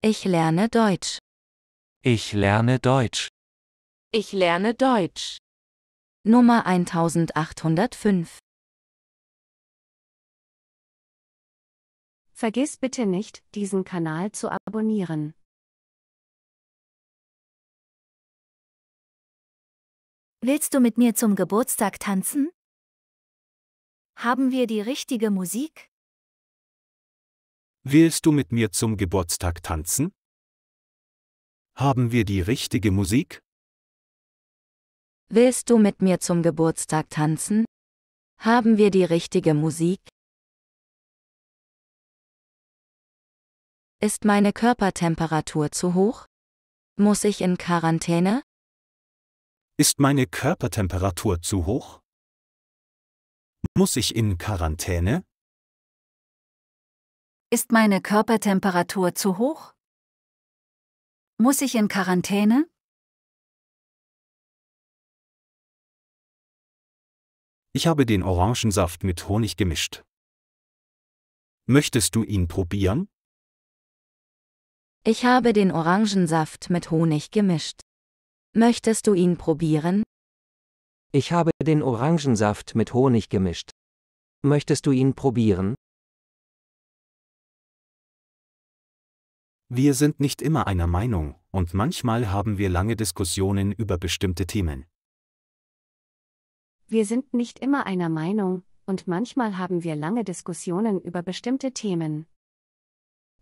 Ich lerne Deutsch. Ich lerne Deutsch. Ich lerne Deutsch. Nummer 1805. Vergiss bitte nicht, diesen Kanal zu abonnieren. Willst du mit mir zum Geburtstag tanzen? Haben wir die richtige Musik? Willst du mit mir zum Geburtstag tanzen? Haben wir die richtige Musik? Willst du mit mir zum Geburtstag tanzen? Haben wir die richtige Musik? Ist meine Körpertemperatur zu hoch? Muss ich in Quarantäne? Ist meine Körpertemperatur zu hoch? Muss ich in Quarantäne? Ist meine Körpertemperatur zu hoch? Muss ich in Quarantäne? Ich habe den Orangensaft mit Honig gemischt. Möchtest du ihn probieren? Ich habe den Orangensaft mit Honig gemischt. Möchtest du ihn probieren? Ich habe den Orangensaft mit Honig gemischt. Möchtest du ihn probieren? Wir sind nicht immer einer Meinung, und manchmal haben wir lange Diskussionen über bestimmte Themen. Wir sind nicht immer einer Meinung, und manchmal haben wir lange Diskussionen über bestimmte Themen.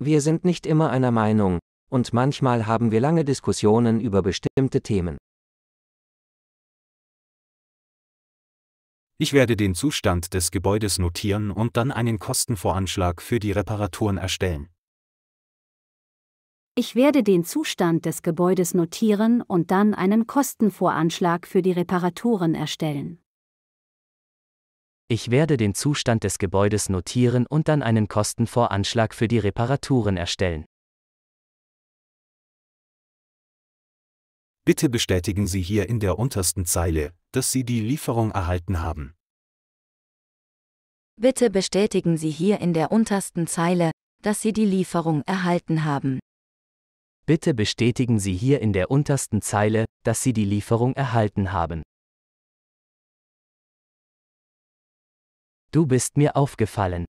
Wir sind nicht immer einer Meinung, und manchmal haben wir lange Diskussionen über bestimmte Themen. Ich werde den Zustand des Gebäudes notieren und dann einen Kostenvoranschlag für die Reparaturen erstellen. Ich werde den Zustand des Gebäudes notieren und dann einen Kostenvoranschlag für die Reparaturen erstellen. Ich werde den Zustand des Gebäudes notieren und dann einen Kostenvoranschlag für die Reparaturen erstellen. Bitte bestätigen Sie hier in der untersten Zeile, dass Sie die Lieferung erhalten haben. Bitte bestätigen Sie hier in der untersten Zeile, dass Sie die Lieferung erhalten haben. Bitte bestätigen Sie hier in der untersten Zeile, dass Sie die Lieferung erhalten haben. Du bist mir aufgefallen.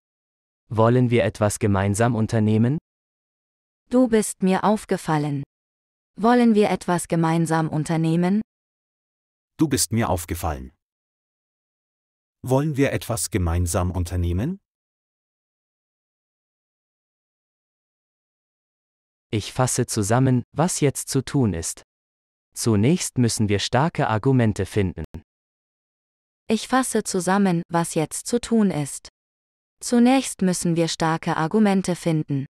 Wollen wir etwas gemeinsam unternehmen? Du bist mir aufgefallen. Wollen wir etwas gemeinsam unternehmen? Du bist mir aufgefallen. Wollen wir etwas gemeinsam unternehmen? Ich fasse zusammen, was jetzt zu tun ist. Zunächst müssen wir starke Argumente finden. Ich fasse zusammen, was jetzt zu tun ist. Zunächst müssen wir starke Argumente finden.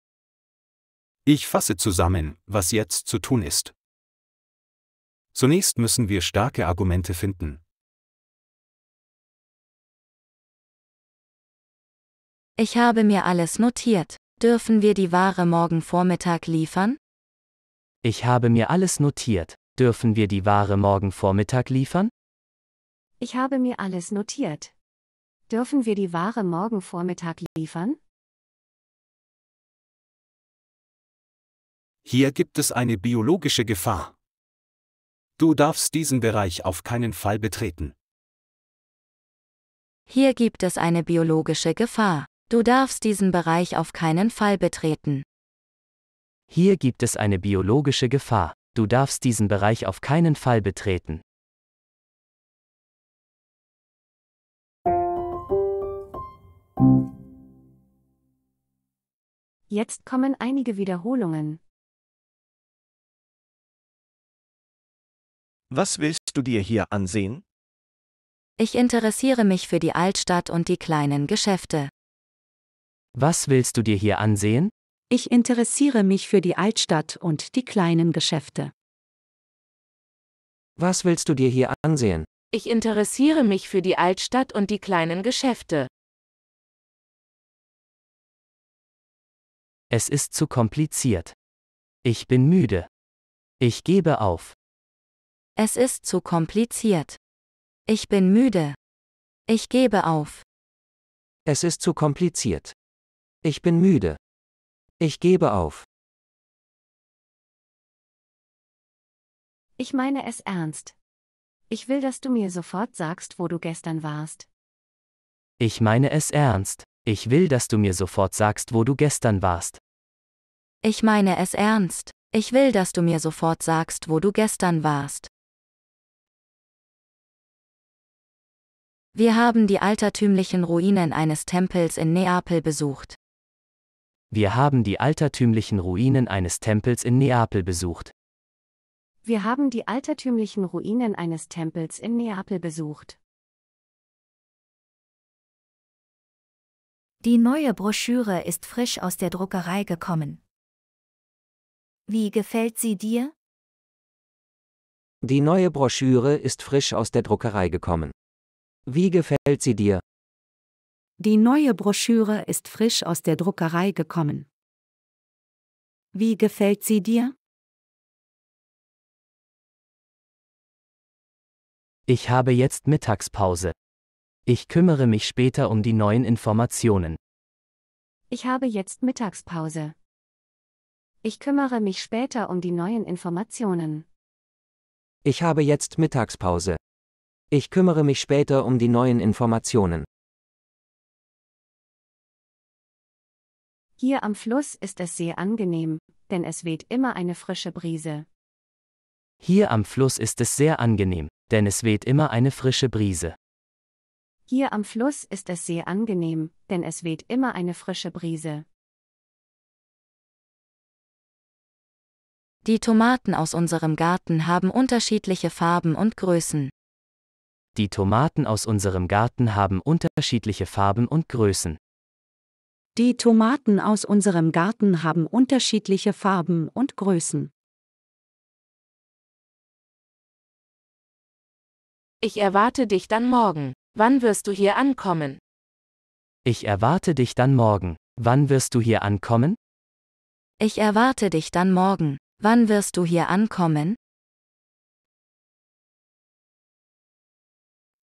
Ich fasse zusammen, was jetzt zu tun ist. Zunächst müssen wir starke Argumente finden. Ich habe mir alles notiert. Dürfen wir die Ware morgen Vormittag liefern? Ich habe mir alles notiert. Dürfen wir die Ware morgen Vormittag liefern? Ich habe mir alles notiert. Dürfen wir die Ware morgen Vormittag liefern? Hier gibt es eine biologische Gefahr. Du darfst diesen Bereich auf keinen Fall betreten. Hier gibt es eine biologische Gefahr. Du darfst diesen Bereich auf keinen Fall betreten. Hier gibt es eine biologische Gefahr. Du darfst diesen Bereich auf keinen Fall betreten. Jetzt kommen einige Wiederholungen. Was willst du dir hier ansehen? Ich interessiere mich für die Altstadt und die kleinen Geschäfte. Was willst du dir hier ansehen? Ich interessiere mich für die Altstadt und die kleinen Geschäfte. Was willst du dir hier ansehen? Ich interessiere mich für die Altstadt und die kleinen Geschäfte. Es ist zu kompliziert. Ich bin müde. Ich gebe auf. Es ist zu kompliziert. Ich bin müde. Ich gebe auf. Es ist zu kompliziert. Ich bin müde. Ich gebe auf. Ich meine es ernst. Ich will, dass du mir sofort sagst, wo du gestern warst. Ich meine es ernst. Ich will, dass du mir sofort sagst, wo du gestern warst. Ich meine es ernst. Ich will, dass du mir sofort sagst, wo du gestern warst. Wir haben die altertümlichen Ruinen eines Tempels in Neapel besucht. Wir haben die altertümlichen Ruinen eines Tempels in Neapel besucht. Wir haben die altertümlichen Ruinen eines Tempels in Neapel besucht. Die neue Broschüre ist frisch aus der Druckerei gekommen. Wie gefällt sie dir? Die neue Broschüre ist frisch aus der Druckerei gekommen. Wie gefällt sie dir? Die neue Broschüre ist frisch aus der Druckerei gekommen. Wie gefällt sie dir? Ich habe jetzt Mittagspause. Ich kümmere mich später um die neuen Informationen. Ich habe jetzt Mittagspause. Ich kümmere mich später um die neuen Informationen. Ich habe jetzt Mittagspause. Ich kümmere mich später um die neuen Informationen. Hier am Fluss ist es sehr angenehm, denn es weht immer eine frische Brise. Hier am Fluss ist es sehr angenehm, denn es weht immer eine frische Brise. Hier am Fluss ist es sehr angenehm, denn es weht immer eine frische Brise. Die Tomaten aus unserem Garten haben unterschiedliche Farben und Größen. Die Tomaten aus unserem Garten haben unterschiedliche Farben und Größen. Die Tomaten aus unserem Garten haben unterschiedliche Farben und Größen. Ich erwarte dich dann morgen. Wann wirst du hier ankommen? Ich erwarte dich dann morgen. Wann wirst du hier ankommen? Ich erwarte dich dann morgen. Wann wirst du hier ankommen?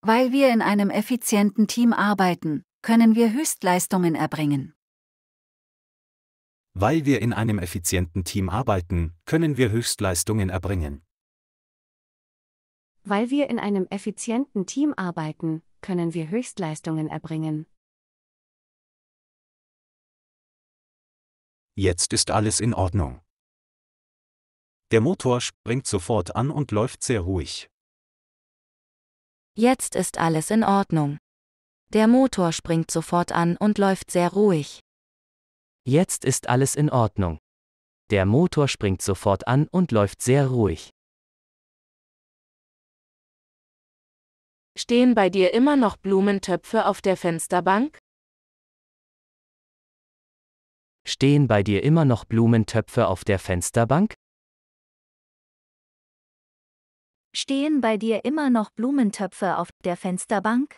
Weil wir in einem effizienten Team arbeiten, können wir Höchstleistungen erbringen. Weil wir in einem effizienten Team arbeiten, können wir Höchstleistungen erbringen. Weil wir in einem effizienten Team arbeiten, können wir Höchstleistungen erbringen. Jetzt ist alles in Ordnung. Der Motor springt sofort an und läuft sehr ruhig. Jetzt ist alles in Ordnung. Der Motor springt sofort an und läuft sehr ruhig. Jetzt ist alles in Ordnung. Der Motor springt sofort an und läuft sehr ruhig. Stehen bei dir immer noch Blumentöpfe auf der Fensterbank? Stehen bei dir immer noch Blumentöpfe auf der Fensterbank? Stehen bei dir immer noch Blumentöpfe auf der Fensterbank?